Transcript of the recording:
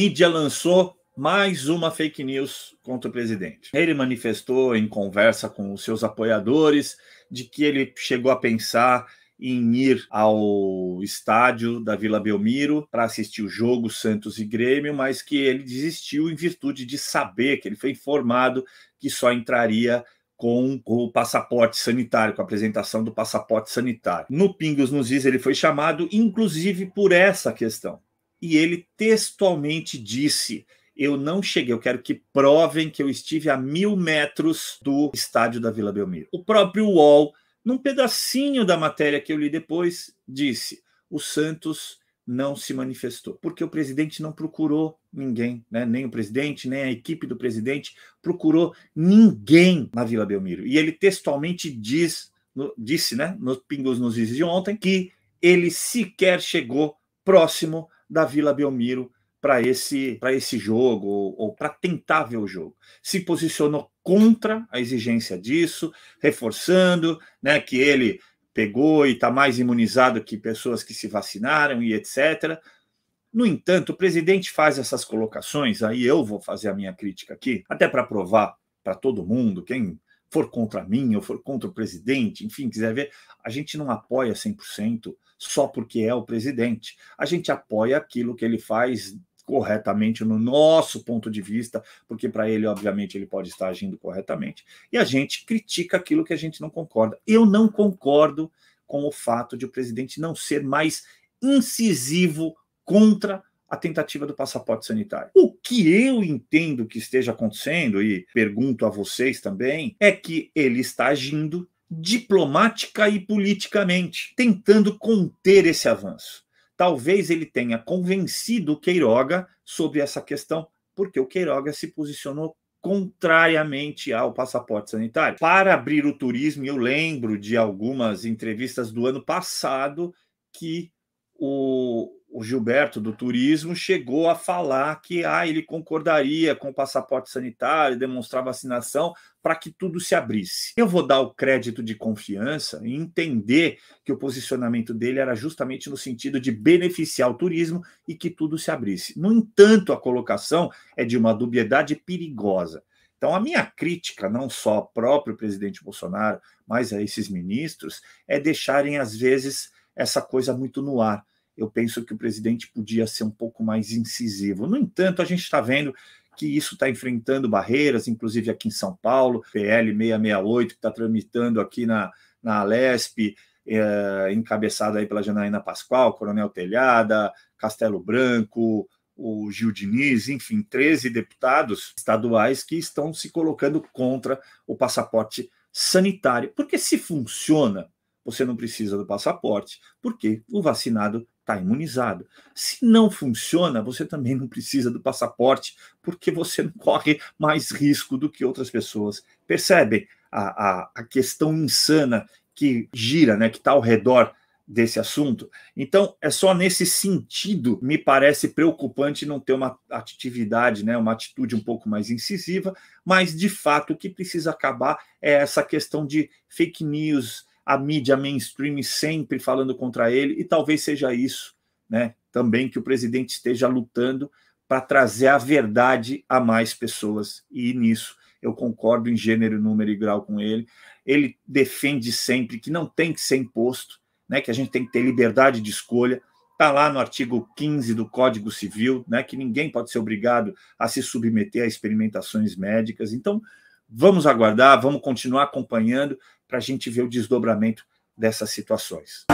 mídia lançou mais uma fake news contra o presidente. Ele manifestou em conversa com os seus apoiadores de que ele chegou a pensar em ir ao estádio da Vila Belmiro para assistir o jogo Santos e Grêmio, mas que ele desistiu em virtude de saber que ele foi informado que só entraria com o passaporte sanitário, com a apresentação do passaporte sanitário. No Pingos nos diz, ele foi chamado inclusive por essa questão e ele textualmente disse: Eu não cheguei, eu quero que provem que eu estive a mil metros do estádio da Vila Belmiro. O próprio UOL, num pedacinho da matéria que eu li depois, disse: O Santos não se manifestou, porque o presidente não procurou ninguém, né? nem o presidente, nem a equipe do presidente procurou ninguém na Vila Belmiro. E ele textualmente diz, no, disse, né, nos pingos nos diz de ontem, que ele sequer chegou próximo da Vila Belmiro para esse, esse jogo, ou, ou para tentar ver o jogo. Se posicionou contra a exigência disso, reforçando né, que ele pegou e está mais imunizado que pessoas que se vacinaram e etc. No entanto, o presidente faz essas colocações, aí eu vou fazer a minha crítica aqui, até para provar para todo mundo, quem for contra mim ou for contra o presidente, enfim, quiser ver, a gente não apoia 100% só porque é o presidente. A gente apoia aquilo que ele faz corretamente no nosso ponto de vista, porque para ele, obviamente, ele pode estar agindo corretamente. E a gente critica aquilo que a gente não concorda. Eu não concordo com o fato de o presidente não ser mais incisivo contra a tentativa do passaporte sanitário. O que eu entendo que esteja acontecendo, e pergunto a vocês também, é que ele está agindo diplomática e politicamente, tentando conter esse avanço. Talvez ele tenha convencido o Queiroga sobre essa questão, porque o Queiroga se posicionou contrariamente ao passaporte sanitário. Para abrir o turismo, eu lembro de algumas entrevistas do ano passado que o, o Gilberto do Turismo chegou a falar que ah, ele concordaria com o passaporte sanitário, demonstrar vacinação para que tudo se abrisse. Eu vou dar o crédito de confiança e entender que o posicionamento dele era justamente no sentido de beneficiar o turismo e que tudo se abrisse. No entanto, a colocação é de uma dubiedade perigosa. Então, a minha crítica, não só ao próprio presidente Bolsonaro, mas a esses ministros, é deixarem, às vezes, essa coisa muito no ar eu penso que o presidente podia ser um pouco mais incisivo. No entanto, a gente está vendo que isso está enfrentando barreiras, inclusive aqui em São Paulo, PL 668, que está tramitando aqui na, na Alesp, é, eh, encabeçado aí pela Janaína Pascoal, Coronel Telhada, Castelo Branco, o Gil Diniz, enfim, 13 deputados estaduais que estão se colocando contra o passaporte sanitário. Porque se funciona, você não precisa do passaporte, porque o vacinado está imunizado. Se não funciona, você também não precisa do passaporte, porque você não corre mais risco do que outras pessoas. Percebem a, a, a questão insana que gira, né, que está ao redor desse assunto. Então, é só nesse sentido me parece preocupante não ter uma atividade, né, uma atitude um pouco mais incisiva, mas de fato o que precisa acabar é essa questão de fake news, a mídia mainstream sempre falando contra ele, e talvez seja isso né, também que o presidente esteja lutando para trazer a verdade a mais pessoas. E nisso eu concordo em gênero, número e grau com ele. Ele defende sempre que não tem que ser imposto, né, que a gente tem que ter liberdade de escolha. Está lá no artigo 15 do Código Civil, né, que ninguém pode ser obrigado a se submeter a experimentações médicas. Então, Vamos aguardar, vamos continuar acompanhando para a gente ver o desdobramento dessas situações.